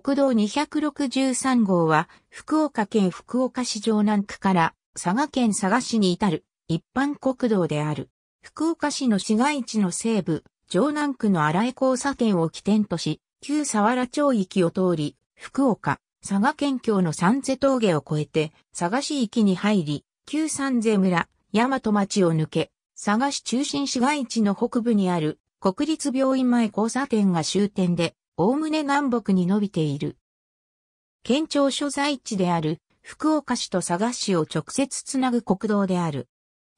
国道263号は、福岡県福岡市城南区から佐賀県佐賀市に至る一般国道である。福岡市の市街地の西部、城南区の荒井交差点を起点とし、旧佐原町域を通り、福岡、佐賀県境の三瀬峠を越えて、佐賀市域に入り、旧三瀬村、大和町を抜け、佐賀市中心市街地の北部にある国立病院前交差点が終点で、おおむね南北に伸びている。県庁所在地である福岡市と佐賀市を直接つなぐ国道である。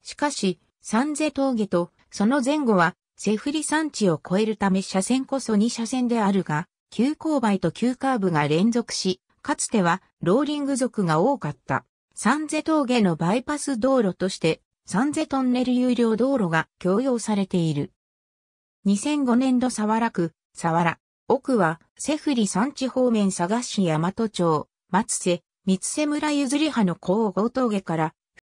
しかし、三瀬峠とその前後はセフリ山地を越えるため車線こそ2車線であるが、急勾配と急カーブが連続し、かつてはローリング族が多かった。三瀬峠のバイパス道路として三瀬トンネル有料道路が供用されている。2005年度沢楽、沢楽。奥は、セフリ山地方面佐賀市大和町、松瀬、三瀬村譲り派の甲合峠から、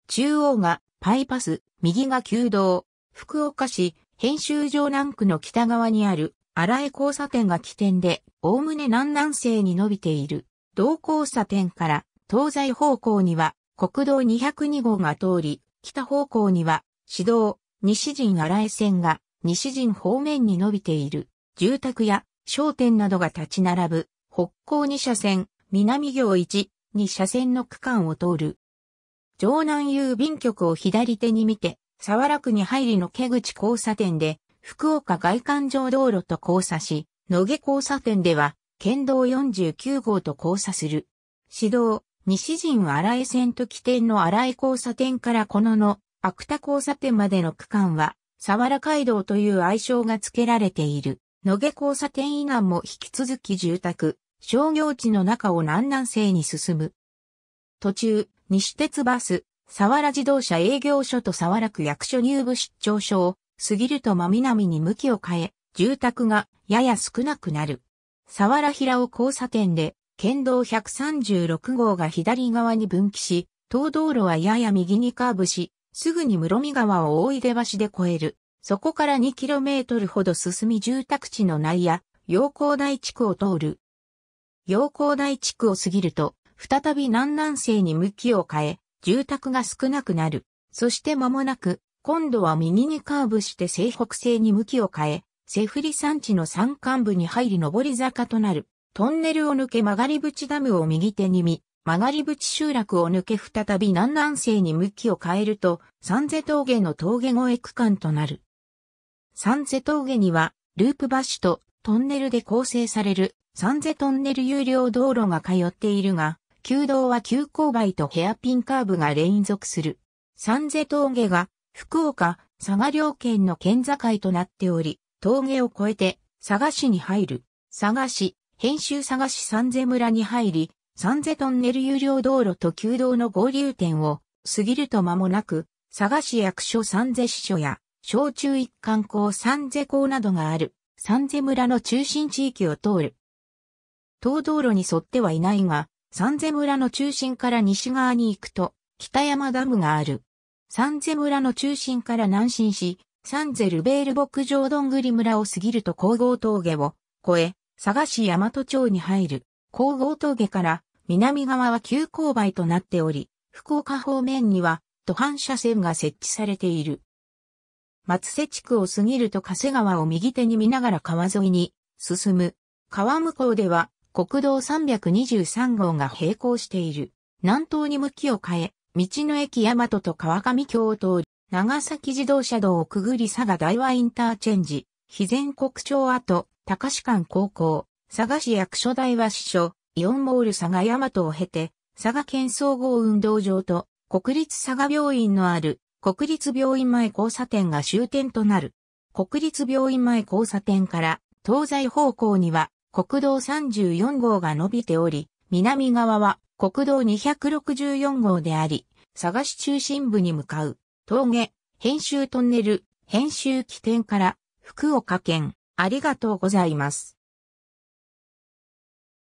中央がパイパス、右が旧道、福岡市、編集場南区の北側にある、荒江交差点が起点で、おおむね南南西に伸びている。同交差点から東西方向には国道202号が通り、北方向には市道、西陣荒江線が西陣方面に伸びている。住宅や商店などが立ち並ぶ、北港2車線、南行1、2車線の区間を通る。城南郵便局を左手に見て、沢良区に入りの毛口交差点で、福岡外環状道路と交差し、野毛交差点では、県道49号と交差する。市道、西陣荒井線と起点の荒井交差点からこのの、芥田交差点までの区間は、沢原街道という愛称が付けられている。野毛交差点以南も引き続き住宅、商業地の中を南南西に進む。途中、西鉄バス、沢原自動車営業所と沢原区役所入部出張所を過ぎると真南に向きを変え、住宅がやや少なくなる。沢原平尾交差点で、県道136号が左側に分岐し、東道路はやや右にカーブし、すぐに室見川を大出橋で越える。そこから 2km ほど進み住宅地の内野、陽光台地区を通る。陽光台地区を過ぎると、再び南南西に向きを変え、住宅が少なくなる。そして間もなく、今度は右にカーブして西北西に向きを変え、セフリ山地の山間部に入り上り坂となる。トンネルを抜け曲がり淵ダムを右手に見、曲がり淵集落を抜け再び南南西に向きを変えると、三瀬峠の峠越え区間となる。三瀬峠には、ループ橋とトンネルで構成される三瀬トンネル有料道路が通っているが、旧道は急勾配とヘアピンカーブが連続する。三瀬峠が福岡、佐賀両県の県境となっており、峠を越えて佐賀市に入る。佐賀市、編集佐賀市三瀬村に入り、三瀬トンネル有料道路と旧道の合流点を過ぎると間もなく、佐賀市役所三瀬支所や小中一貫校三瀬校などがある、三瀬村の中心地域を通る。東道路に沿ってはいないが、三瀬村の中心から西側に行くと、北山ダムがある。三瀬村の中心から南進し、三瀬ルベール牧場どんぐり村を過ぎると皇后峠を越え、佐賀市大和町に入る。皇后峠から南側は急勾配となっており、福岡方面には、途半車線が設置されている。松瀬地区を過ぎると加瀬川を右手に見ながら川沿いに進む。川向こうでは国道323号が並行している。南東に向きを変え、道の駅大和と川上京を通り、長崎自動車道をくぐり佐賀大和インターチェンジ、肥前国庁跡、高志館高校、佐賀市役所大和支所、イオンモール佐賀大和を経て、佐賀県総合運動場と国立佐賀病院のある国立病院前交差点が終点となる。国立病院前交差点から東西方向には国道34号が伸びており、南側は国道264号であり、佐賀市中心部に向かう峠、編集トンネル、編集起点から福岡県、ありがとうございます。